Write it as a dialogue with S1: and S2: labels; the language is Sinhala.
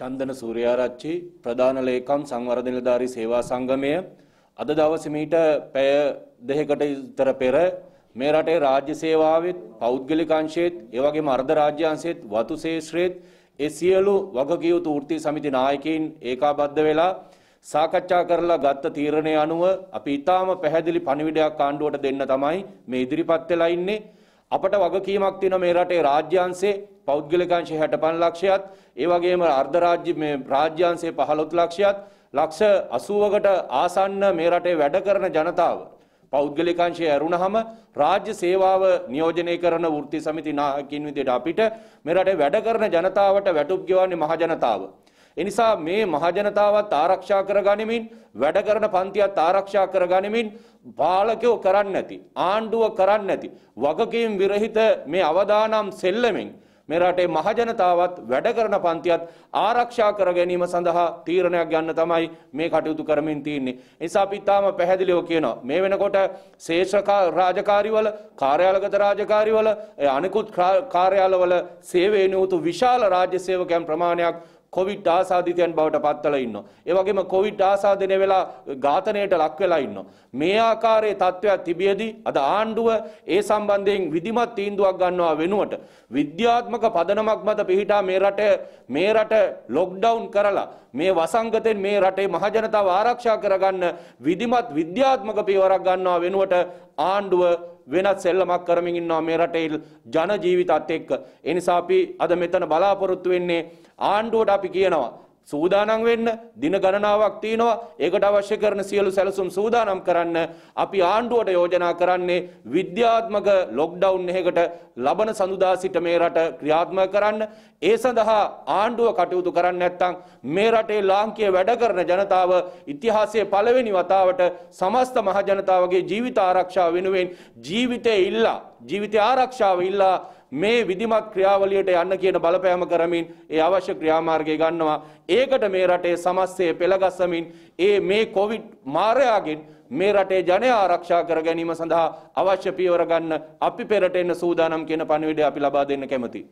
S1: චන්දන සූර්යාරච්චි ප්‍රධාන ලේකම් සංවර්ධන නිලධාරී සේවා සංගමය අද දවසේ මීට පැය දෙකකට විතර පෙර මේ රටේ රාජ්‍ය සේවාවෙත් පෞද්ගලික අංශයේත් ඒ වගේම අර්ධ රාජ්‍ය අංශයේත් වතු ශේෂ්ත්‍රයේත් ඒ සියලු වගකීතු වෘත්ති සමිති නායකයින් ඒකාබද්ධ වෙලා සාකච්ඡා කරලා ගත්ත තීරණය අනුව අපි ඊටාම පැහැදිලි පණිවිඩයක් ආණ්ඩුවට දෙන්න තමයි මේ ඉදිරිපත් වෙලා ඉන්නේ අපට වගකීමක් තියෙනවා මේ රටේ රාජ්‍යාංශයේ පෞද්ගලික අංශය 65 ලක්ෂයත් ඒ වගේම අර්ධ රාජ්‍ය මේ රාජ්‍යාංශයේ 15 ලක්ෂයත් ලක්ෂ 80කට ආසන්න මේ රටේ වැඩ කරන ජනතාව පෞද්ගලික අංශය ඇරුණහම රාජ්‍ය සේවාව නියෝජනය කරන වෘත්ති සමිති නායකින් විදිහට අපිට මේ රටේ වැඩ කරන ජනතාවට වැටුප් ගෙවන්නේ මහ ජනතාව. එනිසා මේ මහජනතාවත් ආරක්ෂා කරගනිමින් වැඩ කරන පන්තියත් ආරක්ෂා කරගනිමින් පාලකයෝ කරන්න නැති ආණ්ඩුව කරන්න නැති වගකීම් විරහිත මේ අවදානම් සෙල්ලමින් මේ රටේ මහජනතාවත් වැඩ කරන පන්තියත් ආරක්ෂා කර ගැනීම සඳහා තීරණයක් ගන්න තමයි මේ කටයුතු කරමින් තින්නේ. නිසා අපි තාම පැහැදිලිව කියනවා මේ වෙනකොට ශේෂ රාජකාරිවල කාර්යාලගත රාජකාරිවල අනිකුත් කාර්යාලවල සේවය නියුතු විශාල රාජ්‍ය සේවකයන් ප්‍රමාණයක් කොවිඩ් ආසාදිතයන් බවට පත්වලා ඉන්නවා. ඒ වගේම කොවිඩ් ආසාදනය වෙලා ඝාතනයට ලක් වෙලා ඉන්නවා. මේ ආකාරයේ තත්ත්වයක් තිබියදී අද ආණ්ඩුව ඒ සම්බන්ධයෙන් විධිමත් තීන්දුවක් ගන්නවා වෙනුවට විද්‍යාත්මක පදනමක් මත පිහිටා මේ රටේ මේ රට ලොක්ඩවුන් කරලා මේ වසංගතෙන් මේ රටේ මහජනතාව ආරක්ෂා කරගන්න විධිමත් විද්‍යාත්මක පියවරක් ගන්නවා වෙනුවට ආණ්ඩුව වෙනත් සෙල්ලමක් කරමින් ඉන්නවා මේ රටේ ජන ජීවිතත් එක්ක. ඒ නිසා අපි අද මෙතන බලාපොරොත්තු වෙන්නේ ආණ්ඩුවට අපි කියනවා සූදානම් වෙන්න දින ගණනාවක් තියෙනවා ඒකට අවශ්‍ය කරන සියලු සැලසුම් සූදානම් කරන්න අපි ආණ්ඩුවට යෝජනා කරන්නේ විද්‍යාත්මක ලොක්ඩවුන් එකකට ලබන සඳුදා සිට මේ රට ක්‍රියාත්මක කරන්න ඒ සඳහා ආණ්ඩුව කටයුතු කරන්න නැත්නම් මේ රටේ ලාංකීය වැඩ කරන ජනතාව ඉතිහාසයේ පළවෙනි වතාවට සමස්ත මහ ජනතාවගේ ජීවිත ආරක්ෂාව වෙනුවෙන් ජීවිතය ඉල්ලා ජීවිත ආරක්ෂාව ඉල්ලා මේ විධිමත් ක්‍රියාවලියට යන්න කියන බලපෑම කරමින් ඒ අවශ්‍ය ක්‍රියාමාර්ගය ගන්නවා. ඒකට මේ රටේ සමස්තය පෙළගස්සමින් ඒ මේ කොවිඩ් මාරයාගෙන් මේ රටේ ජනයා ආරක්ෂා කර ගැනීම සඳහා අවශ්‍ය පියවර ගන්න අපි පෙරට එන්න සූදානම් කියන පණිවිඩය අපි ලබා දෙන්න කැමතියි.